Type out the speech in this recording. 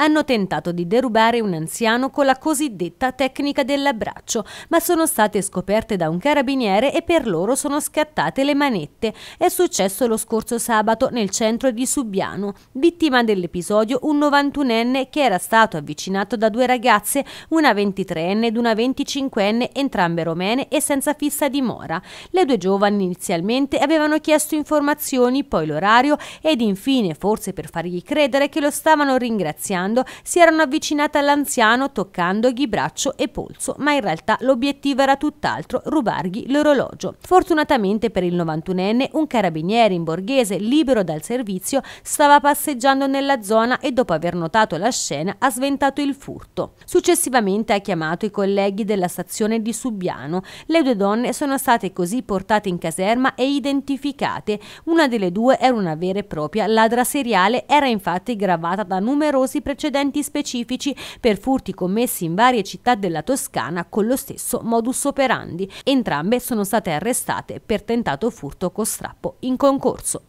hanno tentato di derubare un anziano con la cosiddetta tecnica dell'abbraccio, ma sono state scoperte da un carabiniere e per loro sono scattate le manette. È successo lo scorso sabato nel centro di Subiano. Vittima dell'episodio un 91enne che era stato avvicinato da due ragazze, una 23enne ed una 25enne, entrambe romene e senza fissa dimora. Le due giovani inizialmente avevano chiesto informazioni, poi l'orario ed infine, forse per fargli credere che lo stavano ringraziando, mangiando, si erano avvicinate all'anziano toccandogli braccio e polso, ma in realtà l'obiettivo era tutt'altro, rubargli l'orologio. Fortunatamente per il 91enne, un carabiniere in borghese libero dal servizio stava passeggiando nella zona e dopo aver notato la scena ha sventato il furto. Successivamente ha chiamato i colleghi della stazione di Subiano. Le due donne sono state così portate in caserma e identificate. Una delle due era una vera e propria ladra seriale, era infatti gravata da numerosi precedenti precedenti specifici per furti commessi in varie città della Toscana con lo stesso modus operandi. Entrambe sono state arrestate per tentato furto con strappo in concorso.